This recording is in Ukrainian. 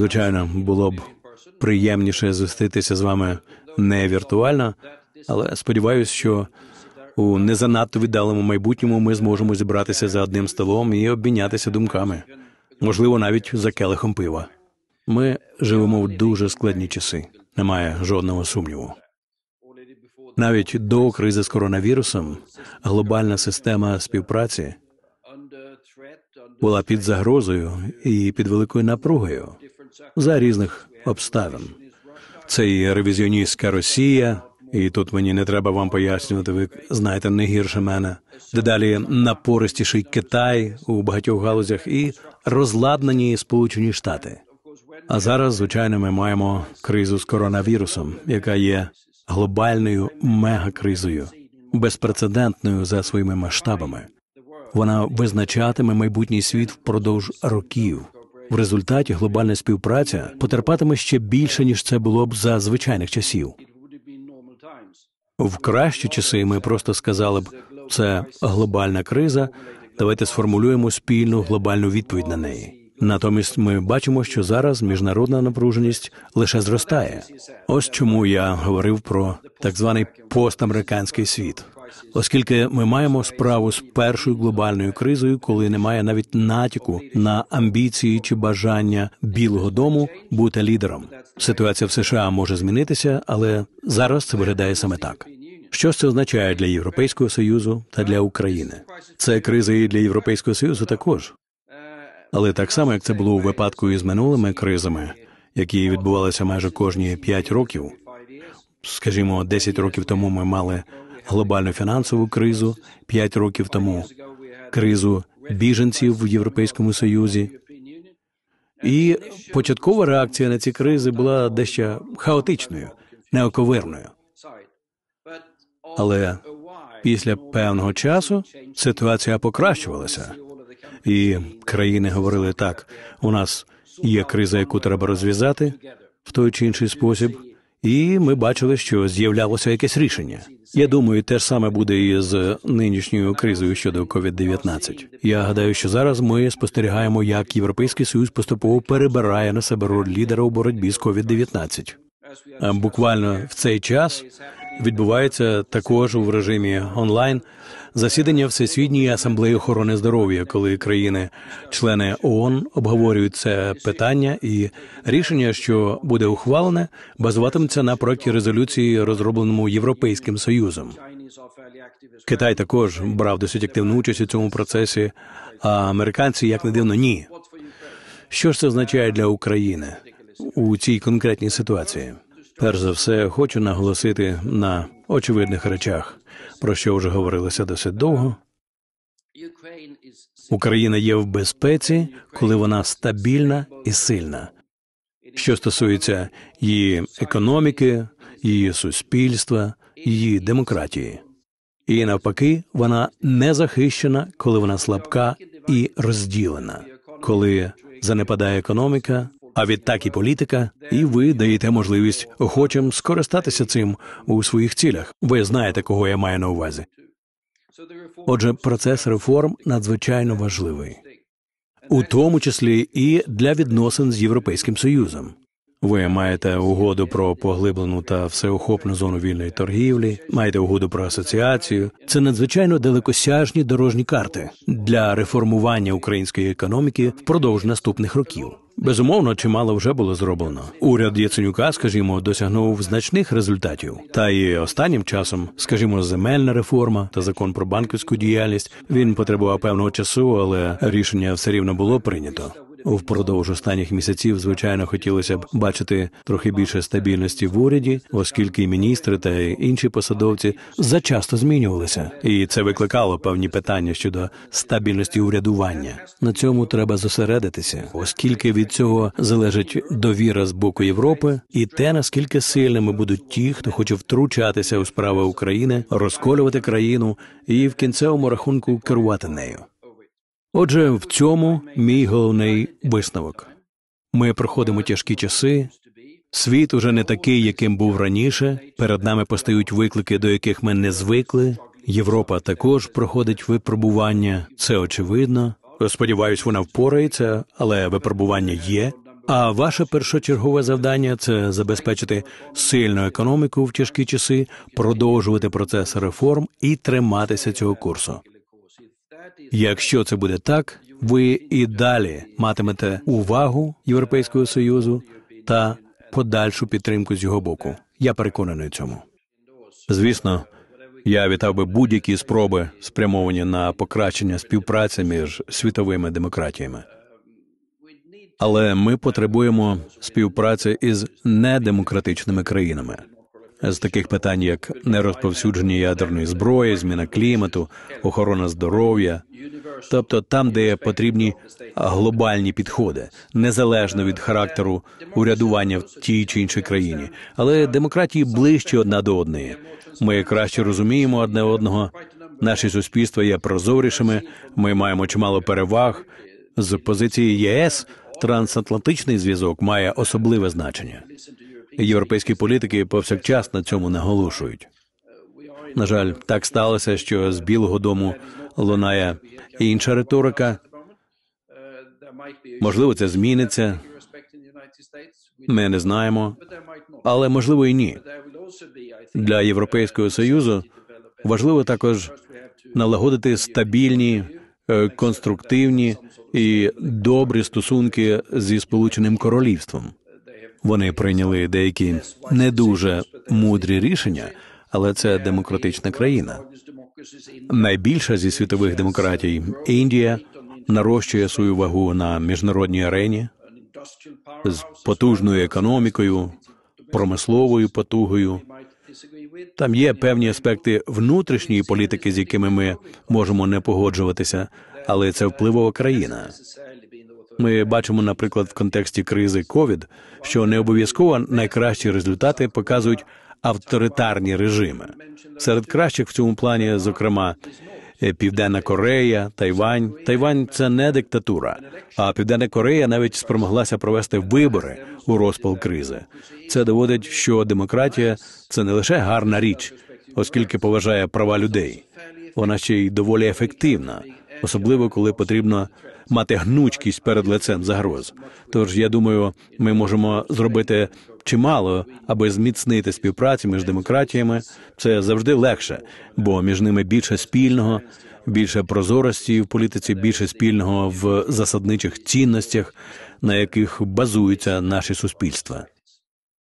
Звичайно, було б приємніше зустрітися з вами не віртуально, але сподіваюся, що у не занадто віддаленому майбутньому ми зможемо зібратися за одним столом і обмінятися думками, можливо, навіть за келихом пива. Ми живемо в дуже складні часи, немає жодного сумніву. Навіть до кризи з коронавірусом глобальна система співпраці була під загрозою і під великою напругою за різних обставин. Це і ревізіоністська Росія, і тут мені не треба вам пояснювати. Ви знаєте не гірше мене. Дедалі напористіший Китай у багатьох галузях і розладнані Сполучені Штати. А зараз, звичайно, ми маємо кризу з коронавірусом, яка є глобальною мегакризою, безпрецедентною за своїми масштабами. Вона визначатиме майбутній світ впродовж років. В результаті глобальна співпраця потерпатиме ще більше ніж це було б за звичайних часів. В кращі часи ми просто сказали б, це глобальна криза. Давайте сформулюємо спільну глобальну відповідь на неї. Натомість ми бачимо, що зараз міжнародна напруженість лише зростає. Ось чому я говорив про так званий постамериканський світ, оскільки ми маємо справу з першою глобальною кризою, коли немає навіть натяку на амбіції чи бажання Білого Дому бути лідером. Ситуація в США може змінитися, але зараз це виглядає саме так. Що це означає для Європейського союзу та для України? Це криза і для європейського союзу також але так само як це було у випадку із минулими кризами, які відбувалися майже кожні 5 років. Скажімо, 10 років тому ми мали глобальну фінансову кризу, 5 років тому кризу біженців в Європейському Союзі. І початкова реакція на ці кризи була дещо хаотичною, неоковирною. Але після певного часу ситуація покращувалася і країни говорили так: у нас є криза, яку треба розв'язати в той чи інший спосіб, і ми бачили, що з'являлося якесь рішення. Я думаю, те ж саме буде і з нинішньою кризою щодо COVID-19. Я гадаю, що зараз ми спостерігаємо, як європейський союз поступово перебирає на себе роль лідера у боротьбі з COVID-19. Буквально в цей час відбувається також у режимі онлайн засідання Всесвітньої асамблеї охорони здоров'я, коли країни-члени ООН обговорюють це питання, і рішення, що буде ухвалене, базуватиметься на проєкті резолюції, розробленому європейським союзом. Китай також брав досить активну участь у цьому процесі. А американці, як не дивно, ні. Що ж це означає для України у цій конкретній ситуації? Перш за все, хочу наголосити на очевидних речах, про що вже говорилося досить довго. Україна є в безпеці, коли вона стабільна і сильна. Що стосується її економіки, її суспільства, її демократії, і навпаки, вона не захищена, коли вона слабка і розділена, коли занепадає економіка, а відтак і політика, і ви даєте можливість охочим скористатися цим у своїх цілях. Ви знаєте, кого я маю на увазі. Отже, процес реформ надзвичайно важливий, у тому числі і для відносин з європейським союзом. Ви маєте угоду про поглиблену та всеохопну зону вільної торгівлі, маєте угоду про асоціацію. Це надзвичайно далекосяжні дорожні карти для реформування української економіки впродовж наступних років. Безумовно, чимало вже було зроблено. Уряд Яценюка, скажімо, досягнув значних результатів. Та й останнім часом, скажімо, земельна реформа та закон про банківську діяльність. Він потребував певного часу, але рішення все рівно було прийнято. Впродовж останніх місяців, звичайно, хотілося б бачити трохи більше стабільності в уряді, оскільки міністри та інші посадовці зачасто змінювалися, і це викликало певні питання щодо стабільності урядування. На цьому треба зосередитися, оскільки від цього залежить довіра з боку Європи і те наскільки сильними будуть ті, хто хоче втручатися у справи України, розколювати країну і в кінцевому рахунку керувати нею. Отже, в цьому мій головний висновок. Ми проходимо тяжкі часи. Світ уже не такий, яким був раніше. Перед нами постають виклики, до яких ми не звикли. Європа також проходить випробування. Це очевидно. Сподіваюсь, вона впорається, але випробування є. А ваше першочергове завдання це забезпечити сильну економіку в тяжкі часи, продовжувати процес реформ і триматися цього курсу. Якщо це буде так, ви і далі матимете увагу Європейського союзу та подальшу підтримку з його боку. Я переконаний цьому. Звісно, я вітав би будь-які спроби спрямовані на покращення співпраці між світовими демократіями. Але ми потребуємо співпраці із недемократичними країнами з таких питань, як нерозповсюдження ядерної зброї, зміна клімату, охорона здоров'я, тобто там, де потрібні глобальні підходи, незалежно від характеру урядування в тій чи іншій країні, але демократії ближчі одна до одної. Ми краще розуміємо одне одного. Наші суспільства є прозорішими. Ми маємо чимало переваг з позиції ЄС. Трансатлантичний зв'язок має особливе значення. Європейські політики повсякчас на цьому наголошують. На жаль, так сталося, що з Білого Дому лунає інша риторика. Можливо, це зміниться. Ми не знаємо, але можливо і ні. Для європейського союзу важливо також налагодити стабільні, е, конструктивні і добрі стосунки зі сполученим королівством. Вони прийняли деякі не дуже мудрі рішення, але це демократична країна. Найбільша зі світових демократій Індія нарощує свою вагу на міжнародній арені з потужною економікою, промисловою потугою. Там є певні аспекти внутрішньої політики, з якими ми можемо не погоджуватися, але це впливова країна. Ми бачимо, наприклад, в контексті кризи ковід, що не обов'язково найкращі результати показують авторитарні режими. Серед кращих в цьому плані, зокрема, е, Південна Корея, Тайвань. Тайвань це не диктатура, а Південна Корея навіть спромоглася провести вибори у розпал кризи. Це доводить, що демократія це не лише гарна річ, оскільки поважає права людей. Вона ще й доволі ефективна особливо коли потрібно мати гнучкість перед лицем загроз. Тож я думаю, ми можемо зробити чимало, аби зміцнити співпрацю між демократіями. Це завжди легше, бо між ними більше спільного, більше прозорості в політиці, більше спільного в засадничих цінностях, на яких базуються наші суспільства.